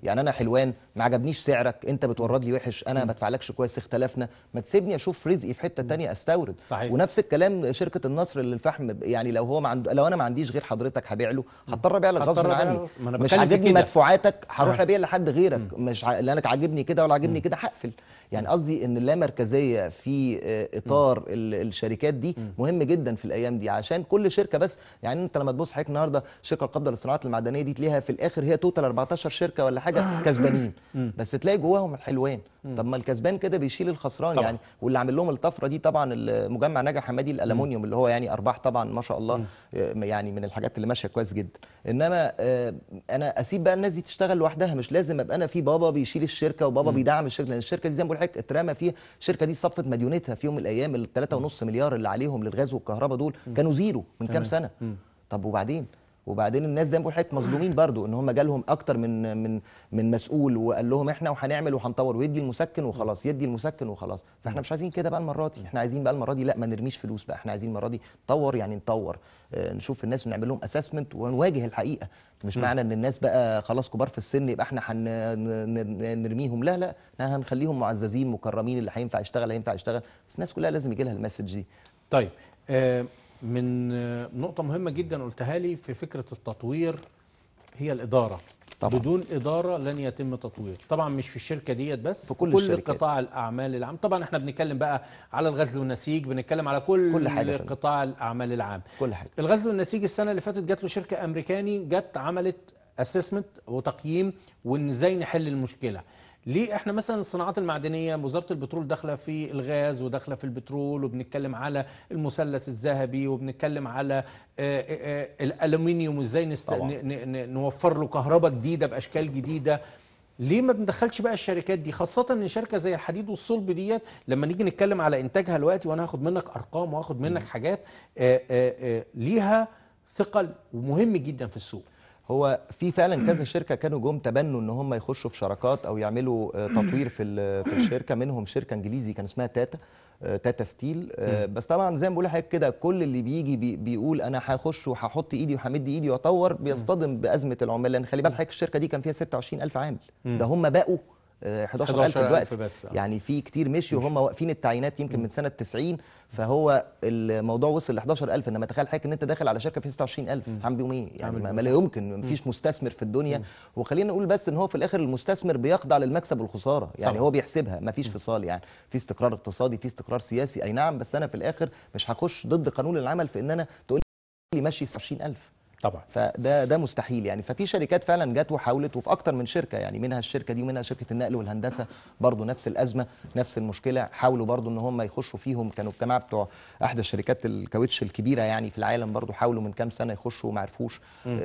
يعني انا حلوان ما عجبنيش سعرك انت بتورد لي وحش انا ما بدفعلكش كويس اختلفنا ما تسيبني اشوف رزقي في حته تانية استورد صحيح. ونفس الكلام شركه النصر للفحم يعني لو هو ما عنده لو انا ما عنديش غير حضرتك حضرتك هبيع له هضطر ابيع لك غصب عني مش عاجبني مدفوعاتك هروح أيوة. ابيع لحد غيرك م. مش ع... لانك عاجبني كده ولا عاجبني كده هقفل يعني قصدي ان اللامركزيه في آه، اطار م. الشركات دي مهم جدا في الايام دي عشان كل شركه بس يعني انت لما تبص حضرتك النهارده شركه القابضه للصناعات المعدنيه دي تلاقيها في الاخر هي توتال 14 شركه ولا حاجه كسبانين بس تلاقي جواهم الحلوان طب ما الكسبان كده بيشيل الخسران طبعًا. يعني واللي عامل لهم الطفره دي طبعا المجمع نجع حمادي الالومنيوم اللي هو يعني ارباح طبعا ما شاء الله م. آه، يعني من الحاجات اللي ماشيه كويس جدا انما آه، انا اسيب بقى الناس دي تشتغل لوحدها مش لازم ابقى انا في بابا بيشيل الشركه وبابا م. بيدعم الشركه لان الشركه دي زي ما بقول لحضرتك اترمى فيها الشركه دي صفت مديونتها في يوم من الايام ال 3.5 مليار اللي عليهم للغاز والكهرباء دول كانوا زيرو من كام سنه م. طب وبعدين وبعدين الناس زي ما بقول حضرتك مظلومين برضو ان هم جالهم اكتر من من من مسؤول وقال لهم احنا وهنعمل وهنطور ويدي المسكن وخلاص يدي المسكن وخلاص فاحنا مش عايزين كده بقى المره دي احنا عايزين بقى المره دي لا ما نرميش فلوس بقى احنا عايزين المره دي نطور يعني نطور آه، نشوف الناس ونعمل لهم اسسمنت ونواجه الحقيقه مش معنى ان الناس بقى خلاص كبار في السن يبقى احنا هنرميهم لا لا احنا هنخليهم معززين مكرمين اللي هينفع يشتغل هينفع يشتغل بس الناس كلها لازم يجي لها المسج دي طيب آه، من آه، نقطة مهمة جدا قلتها لي في فكرة التطوير هي الإدارة طبعا. بدون إدارة لن يتم تطوير طبعا مش في الشركة ديت بس في كل, كل قطاع الأعمال العام طبعا احنا بنتكلم بقى على الغزل والنسيج بنتكلم على كل, كل حاجة قطاع الأعمال العام كل حاجة الغزل والنسيج السنة اللي فاتت جات له شركة أمريكاني جت عملت اسسمنت وتقييم وان ازاي نحل المشكله ليه احنا مثلا الصناعات المعدنيه وزاره البترول داخله في الغاز وداخله في البترول وبنتكلم على المثلث الذهبي وبنتكلم على آه، آه، الالومنيوم وازاي نست... نوفر له كهرباء جديده باشكال جديده ليه ما بندخلش بقى الشركات دي خاصة ان شركة زي الحديد والصلب ديت لما نيجي نتكلم على انتاجها دلوقتي وانا هاخد منك ارقام وهاخد منك حاجات آآ آه، آآ ليها ثقل ومهم جدا في السوق هو في فعلا كذا شركه كانوا جم تبنوا ان هم يخشوا في شراكات او يعملوا آه، تطوير في في الشركه منهم شركه انجليزي كان اسمها تاتا آه، تاتا ستيل آه، بس طبعا زي ما بقول لحضرتك كده كل اللي بيجي بي بيقول انا هخش وهحط ايدي وهمد ايدي واطور بيصطدم بازمه العمال لان يعني خلي بالك الشركه دي كان فيها 26000 عامل ده هم بقوا 11000 دلوقتي بس. آه. يعني في كتير مشيوا وهم واقفين التعيينات يمكن من سنه 90 فهو الموضوع وصل ل 11000 انما تخيل حضرتك ان انت داخل على شركه فيها 26000 عامل بيهم ايه؟ يعني ما لا يمكن مفيش مستثمر في الدنيا وخلينا نقول بس ان هو في الاخر المستثمر بيخضع للمكسب والخساره يعني طبعا. هو بيحسبها مفيش فصال يعني في استقرار اقتصادي في استقرار سياسي اي نعم بس انا في الاخر مش هخش ضد قانون العمل في ان انا تقول لي ماشي 26000 طبعا فده ده مستحيل يعني ففي شركات فعلا جت وحاولت وفي اكتر من شركه يعني منها الشركه دي ومنها شركه النقل والهندسه برضو نفس الازمه نفس المشكله حاولوا برضو ان هم يخشوا فيهم كانوا الجماعه بتوع احدى الشركات الكاوتش الكبيره يعني في العالم برضو حاولوا من كام سنه يخشوا وما عرفوش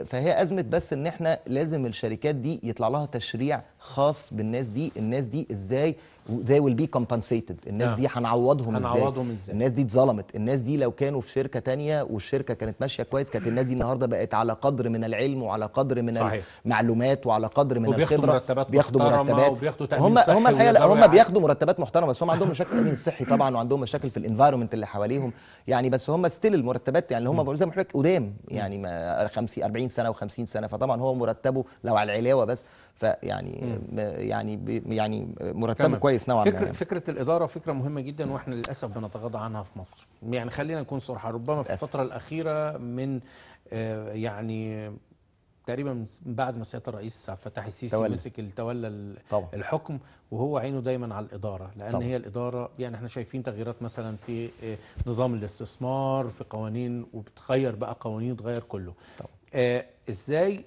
فهي ازمه بس ان احنا لازم الشركات دي يطلع لها تشريع خاص بالناس دي الناس دي ازاي they will be compensated الناس دي هنعوضهم ازاي الناس دي اتظلمت الناس دي لو كانوا في شركه تانية والشركه كانت ماشيه كويس كانت الناس دي النهارده بقت على قدر من العلم وعلى قدر من صحيح. المعلومات وعلى قدر من الخبره مرتبات بياخدوا مرتبات وبياخدوا هم هم الحقيقه هم بياخدوا مرتبات محترمه بس هم عندهم مشاكل تامين صحي طبعا وعندهم مشاكل في الانفايرمنت اللي حواليهم يعني بس هم ستيل المرتبات يعني اللي هم زي ما حضرتك قدام يعني 50 40 سنه و50 سنه فطبعا هو مرتبه لو على العلاوه بس فيعني يعني يعني مرتبه كويس نوعا ما فكرة, يعني. فكره الاداره فكره مهمه جدا واحنا للاسف بنتغاضى عنها في مصر يعني خلينا نكون صراحه ربما في الفتره الاخيره من آه، يعني تقريبا بعد ما سياده الرئيس عبد الفتاح السيسي مسك تولى الحكم وهو عينه دايما على الاداره لان طبعا. هي الاداره يعني احنا شايفين تغييرات مثلا في آه، نظام الاستثمار في قوانين وبتغير بقى قوانين تغير كله طبعا. آه، ازاي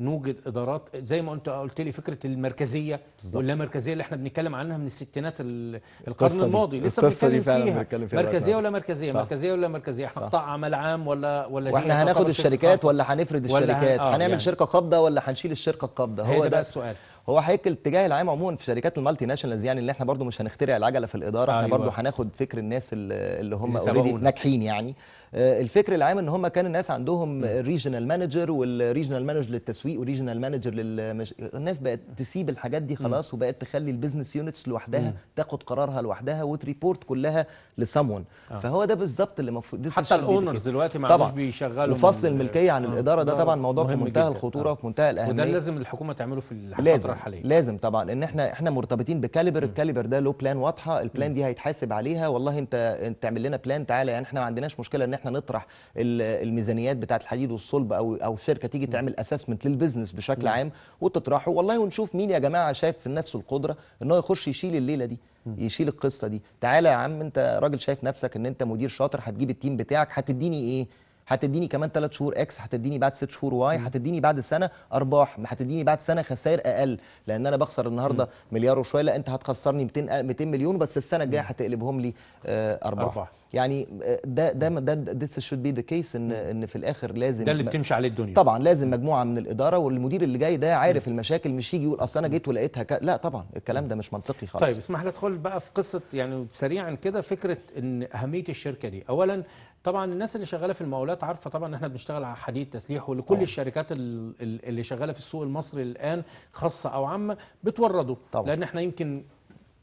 نوجد ادارات زي ما انت قلت لي فكره المركزيه واللامركزيه اللي احنا بنتكلم عنها من الستينات القرن الماضي لسه بنتكلم فيها. بنتكلم فيها مركزيه ولا مركزيه صح. مركزيه ولا مركزيه احنا قطاع عمل عام ولا ولا واحنا هناخد الشركات آه. ولا هنفرد ولا الشركات آه هنعمل يعني. شركه قابضه ولا هنشيل الشركه القابضه هو ده, ده السؤال هو هيكل الاتجاه العام عموما في شركات المالتي ناشونالز يعني اللي احنا برضو مش هنخترع العجله في الاداره آه احنا أيوة. برضو هناخد فكر الناس اللي هم اوريدي ناجحين يعني آه، الفكر العام ان هم كان الناس عندهم ريجنال مانجر والريجنال مانجر للتسويق وريجنال مانجر للمش... الناس بقت تسيب الحاجات دي خلاص وبقت تخلي البيزنس يونتس لوحدها تاخد قرارها لوحدها وتريبورت كلها لسامون آه. فهو ده بالظبط اللي المفروض حتى الاونرز دلوقتي ما عادوش بيشغلوا وفصل الملكيه عن آه. الاداره ده آه. طبعا موضوع في منتهى الخطوره وفي منتهى الاهميه وده لازم الحكومه تعمله في الفتره الحاليه لازم طبعا ان احنا احنا مرتبطين بكاليبر الكاليبر ده له بلان واضحه البلان دي هيتحاسب عليها والله انت تعمل لنا بلان تعالى يعني احنا ما عندناش مشكله ان احنا احنا نطرح الميزانيات بتاعه الحديد والصلب او او شركه تيجي تعمل اسسمنت للبزنس بشكل نعم. عام وتطرحه والله ونشوف مين يا جماعه شايف في نفسه القدره ان هو يخش يشيل الليله دي يشيل القصه دي تعالى يا عم انت راجل شايف نفسك ان انت مدير شاطر هتجيب التيم بتاعك هتديني ايه هتديني كمان 3 شهور اكس هتديني بعد 6 شهور واي هتديني بعد سنه ارباح هتديني بعد سنه خسائر اقل لان انا بخسر النهارده مليار وشويه لا انت هتخسرني 200 200 مليون بس السنه الجايه هتقلبهم لي آه، ارباح, أرباح. يعني آه، ده ده ده ذس شود بي ذا كيس ان ان في الاخر لازم ده اللي بتمشي عليه الدنيا طبعا لازم مجموعه من الاداره والمدير اللي جاي ده عارف المشاكل مش يجي يقول اصل انا جيت ولقيتها ك... لا طبعا الكلام ده مش منطقي خالص طيب اسمح لي ادخل بقى في قصه يعني سريعا كده فكره ان اهميه الشركه دي اولا طبعا الناس اللي شغاله في المقاولات عارفه طبعا ان احنا بنشتغل على حديد تسليح ولكل طبعا. الشركات اللي شغاله في السوق المصري الان خاصه او عامه بتورده طبعا. لان احنا يمكن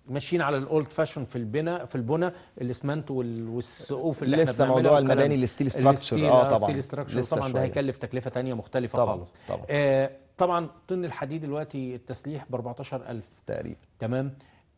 ماشيين على الاولد فاشن في البناء في البنى الاسمنت والسقوف اللي لسه احنا لسه موضوع المباني الستيل ستراكشر اه طبعا الستيل ستراكشر طبعا شوية. ده هيكلف تكلفه ثانيه مختلفه طبعًا. خالص طبعا آه طبعا طن الحديد دلوقتي التسليح ب 14000 تقريبا تمام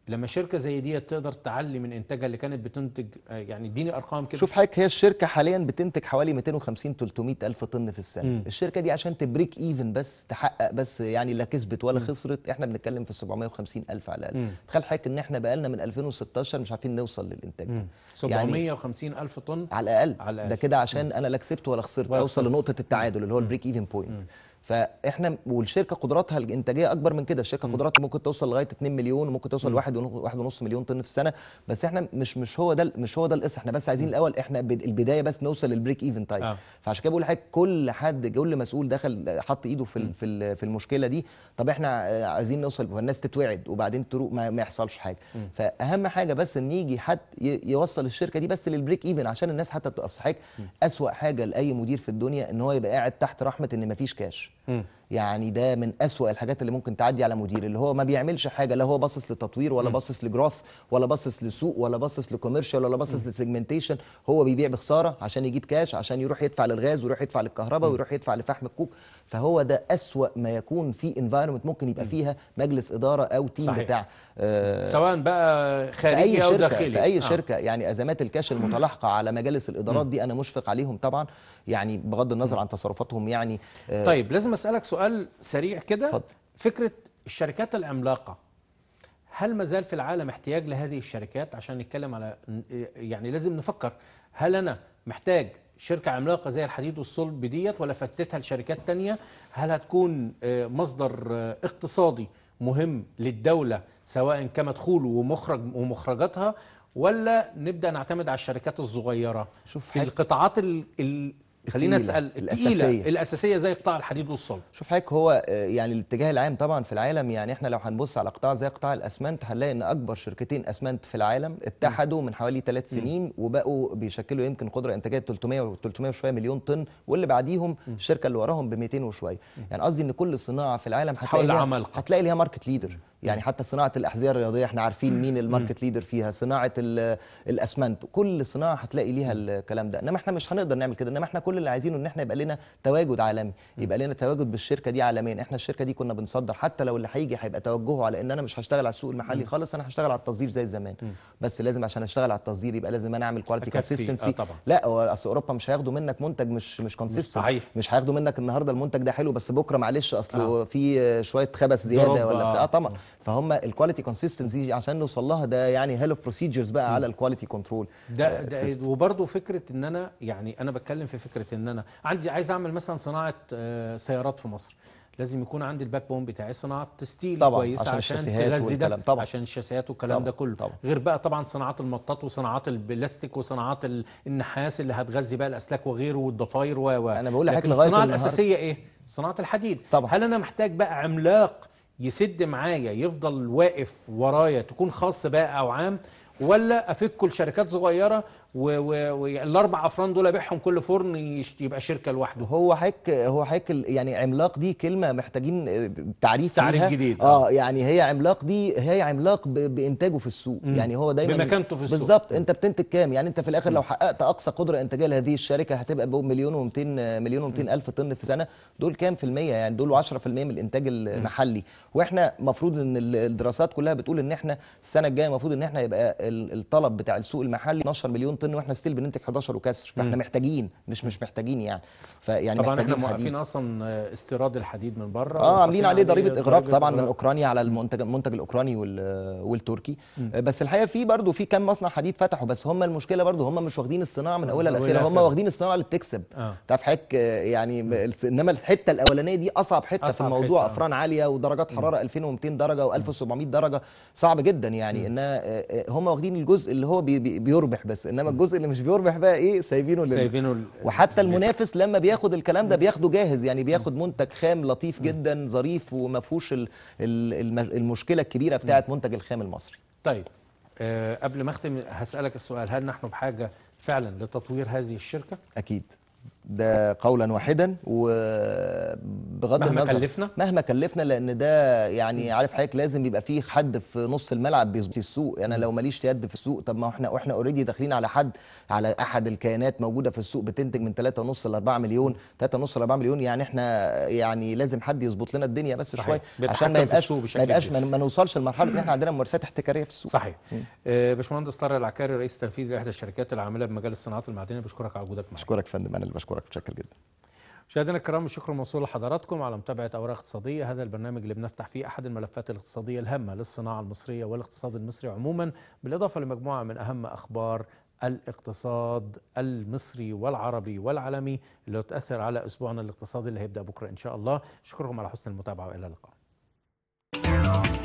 لما شركه زي دي تقدر تعلي من انتاجها اللي كانت بتنتج آه، يعني اديني ارقام كده شوف حضرتك هي الشركه حاليا بتنتج حوالي 250 300 الف طن في السنه مم. الشركه دي عشان تبريك ايفن بس تحقق بس يعني لا كسبت ولا مم. خسرت احنا بنتكلم في 750 الف على الاقل تخيل حضرتك ان احنا بقالنا من 2016 مش عارفين نوصل للانتاج ده 750 يعني الف طن على الاقل على الاقل ده كده عشان مم. انا لا كسبت ولا خسرت اوصل لنقطه التعادل اللي هو البريك ايفن بوينت فاحنا والشركه قدراتها الانتاجيه اكبر من كده الشركه قدراتها ممكن توصل لغايه 2 مليون وممكن توصل لواحد 1 ونص مليون طن في السنه بس احنا مش مش هو ده مش هو ده القصه احنا بس عايزين الاول احنا البدايه بس نوصل للبريك ايفن تايم طيب. آه. فعشان كده بقول لحضرتك كل حد كل مسؤول دخل حط ايده في في في المشكله دي طب احنا عايزين نوصل فالناس تتوعد وبعدين تروق ما, ما يحصلش حاجه م. فاهم حاجه بس ان يجي حد يوصل الشركه دي بس للبريك ايفن عشان الناس حتى بتبقى اسوا حاجه لاي مدير في الدنيا ان هو يبقى قاعد تحت رحمه ان مفيش كاش Hmm. يعني ده من أسوأ الحاجات اللي ممكن تعدي على مدير اللي هو ما بيعملش حاجه لا هو باصص للتطوير ولا باصص لجروث ولا باصص لسوق ولا باصص لكوميرشال ولا باصص لسيجمنتيشن هو بيبيع بخساره عشان يجيب كاش عشان يروح يدفع للغاز ويروح يدفع للكهرباء ويروح يدفع لفحم الكوك فهو ده أسوأ ما يكون في انفايرمنت ممكن يبقى فيها مجلس اداره او تيم صحيح. بتاع آه سواء بقى خارجي او داخلي في اي آه. شركه يعني ازمات الكاش المتلاحقه على مجالس الادارات دي انا مشفق عليهم طبعا يعني بغض النظر عن تصرفاتهم يعني آه طيب لازم اسالك سؤال سؤال سريع كده فكرة الشركات العملاقة هل ما زال في العالم احتياج لهذه الشركات عشان نتكلم على يعني لازم نفكر هل أنا محتاج شركة عملاقة زي الحديد والصلب ديت ولا فتتها لشركات تانية هل هتكون آه، مصدر آه، اقتصادي مهم للدولة سواء كمدخول ومخرج ومخرجاتها ولا نبدا نعتمد على الشركات الصغيره شوف في القطاعات خلينا اسال الاساسيه, الأساسية زي قطاع الحديد والصلب شوف حضرتك هو آه، يعني الاتجاه العام طبعا في العالم يعني احنا لو هنبص على قطاع زي قطاع الاسمنت هنلاقي ان اكبر شركتين اسمنت في العالم اتحدوا من حوالي ثلاث سنين وبقوا بيشكلوا يمكن قدره انتاجيه 300 و 300 وشويه مليون طن واللي بعديهم الشركه اللي وراهم ب 200 وشويه يعني قصدي ان كل صناعه في العالم هتلاقي ليها هتلاقي ليها ماركت ليدر يعني حتى صناعه الاحذيه الرياضيه احنا عارفين مين الماركت ليدر فيها صناعه الاسمنت كل صناعه هتلاقي ليها الكلام ده انما احنا مش هنقدر نعمل كده انما احنا كل اللي عايزينه ان احنا يبقى لنا تواجد عالمي يبقى لنا تواجد بالشركه دي عالميا احنا الشركه دي كنا بنصدر حتى لو اللي هيجي هيبقى توجهه على ان انا مش هشتغل على السوق المحلي خالص انا هشتغل على التصدير زي زمان بس لازم عشان اشتغل على التصدير يبقى لازم انا اعمل كواليتي كونسيستنسي آه، لا اصل اوروبا مش هياخدوا منك منتج مش مش كونسيستنت مش هياخدوا منك النهارده المنتج ده حلو بس بكره معلش اصله آه. في شويه خبث زياده ولا بتاع آه، طبعا فهم الكواليتي كونسيستنسي عشان نوصل لها ده يعني هيلف بروسيجرز بقى م. على الكواليتي كنترول ده, آه، ده وبرده فكره ان انا يعني انا بتكلم في فكره ان انا عندي عايز اعمل مثلا صناعه آه، سيارات في مصر لازم يكون عندي الباك بون بتاعي صناعه ستيل طبعًا كويسه عشان, عشان تغذي ده طبعًا عشان الشاسيات والكلام طبعًا ده كله طبعًا غير بقى طبعا صناعات المطاط وصناعات البلاستيك وصناعات النحاس اللي هتغذي بقى الاسلاك وغيره والضفاير و انا بقول لحضرتك لغايه الصناعه الاساسيه ايه؟ صناعه الحديد طبعًا هل انا محتاج بقى عملاق يسد معايا يفضل واقف ورايا تكون خاص بقى او عام ولا افكه لشركات صغيره والاربع افران دول ابيعهم كل فرن يبقى شركه لوحده هو حك هو حك يعني عملاق دي كلمه محتاجين آه، تعريف تعريف ليها. جديد اه يعني هي عملاق دي هي عملاق بانتاجه في السوق مم. يعني هو دايما بمكانته في السوق بالظبط انت بتنتج كام يعني انت في الاخر مم. لو حققت اقصى قدره انتاجيه لهذه الشركه هتبقى مليون و200 مليون و200 الف طن في سنه دول كام في الميه يعني دول 10% من الانتاج المحلي مم. واحنا المفروض ان الدراسات كلها بتقول ان احنا السنه الجايه المفروض ان احنا يبقى الطلب بتاع السوق المحلي 12 مليون ان احنا ستيل بننتج 11 وكسر فاحنا محتاجين مش مش محتاجين يعني فيعني طبعا احنا موقفين اصلا استيراد الحديد من بره اه عاملين عليه ضريبه اغراق طبعا من اوكرانيا على المنتج المنتج الاوكراني والتركي مم. آه، بس الحقيقه في برضه في كام مصنع حديد فتحوا بس هم المشكله برضه هم مش واخدين الصناعه من آه، اولها لاخرها هم واخدين الصناعه اللي بتكسب آه. حك حضرتك يعني انما الحته الاولانيه دي اصعب حته أصعب في الموضوع حتة. آه. افران عاليه ودرجات حراره 2200 درجه و1700 درجه صعب جدا يعني ان هم واخدين الجزء اللي هو بيربح بس انما الجزء اللي مش بيربح بقى ايه سايبينه لل... سايبينه ال... وحتى المنافس لما بياخد الكلام ده بياخده جاهز يعني بياخد منتج خام لطيف جدا ظريف وما فيهوش ال... المشكله الكبيره بتاعه منتج الخام المصري طيب أه قبل ما اختم هسالك السؤال هل نحن بحاجه فعلا لتطوير هذه الشركه اكيد ده قولا واحدا وبغض مهما النظر كلفنا مهما كلفنا لان ده يعني عارف حضرتك لازم يبقى في حد في نص الملعب بيظبط السوق يعني انا يعني لو ماليش يد في السوق طب ما احنا احنا اوريدي داخلين على حد على احد الكيانات موجوده في السوق بتنتج من 3.5 ل 4 مليون 3.5 ل 4 مليون يعني احنا يعني لازم حد يظبط لنا الدنيا بس صحيح. شويه عشان ما يبقاش ما يبقاش ما, ما نوصلش لمرحله ان احنا عندنا ممارسات احتكاريه في السوق صحيح آه، باشمهندس طارق العكاري رئيس تنفيذي لاحدى الشركات العامله بمجال الصناعات المعدنيه بشكرك على وجودك معانا بشكرك فندم انا اللي بشكرك بشكرك بشكل جدا مشاهدينا الكرام شكرا موصول لحضراتكم على متابعة أوراق اقتصادية هذا البرنامج اللي بنفتح فيه أحد الملفات الاقتصادية الهامة للصناعة المصرية والاقتصاد المصري عموما بالإضافة لمجموعة من أهم أخبار الاقتصاد المصري والعربي والعالمي اللي تأثر على أسبوعنا الاقتصادي اللي هيبدأ بكرة إن شاء الله شكركم على حسن المتابعة وإلى اللقاء